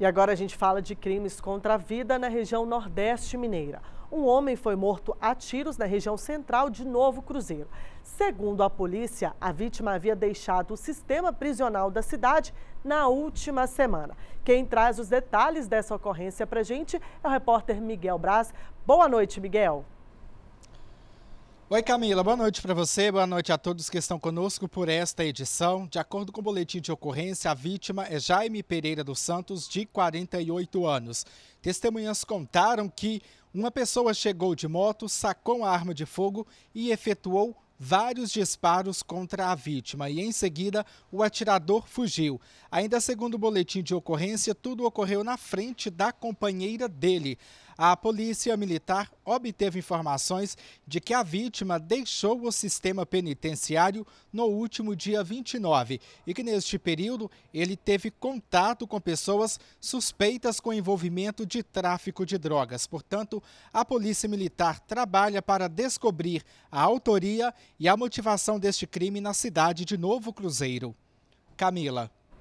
E agora a gente fala de crimes contra a vida na região Nordeste Mineira. Um homem foi morto a tiros na região central de Novo Cruzeiro. Segundo a polícia, a vítima havia deixado o sistema prisional da cidade na última semana. Quem traz os detalhes dessa ocorrência para a gente é o repórter Miguel Braz. Boa noite, Miguel. Oi Camila, boa noite para você, boa noite a todos que estão conosco por esta edição. De acordo com o boletim de ocorrência, a vítima é Jaime Pereira dos Santos, de 48 anos. Testemunhas contaram que uma pessoa chegou de moto, sacou uma arma de fogo e efetuou vários disparos contra a vítima e, em seguida, o atirador fugiu. Ainda segundo o boletim de ocorrência, tudo ocorreu na frente da companheira dele a polícia militar obteve informações de que a vítima deixou o sistema penitenciário no último dia 29 e que neste período ele teve contato com pessoas suspeitas com envolvimento de tráfico de drogas. Portanto, a polícia militar trabalha para descobrir a autoria e a motivação deste crime na cidade de Novo Cruzeiro. Camila.